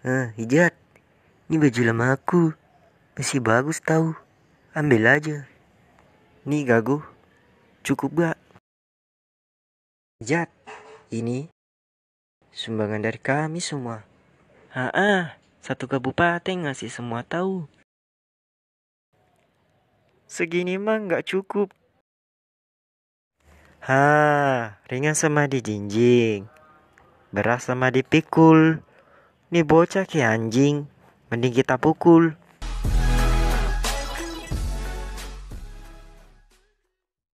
Eh, hijat. Ini baju lama aku. Masih bagus tahu. Ambil aja. Nih gago. Cukup gak? Hijat. Ini sumbangan dari kami semua. Haa, satu kabupaten ngasih semua tahu. Segini mah nggak cukup. Ha, ringan sama dijinjing. Beras sama dipikul. Nih bocah kayak anjing, mending kita pukul.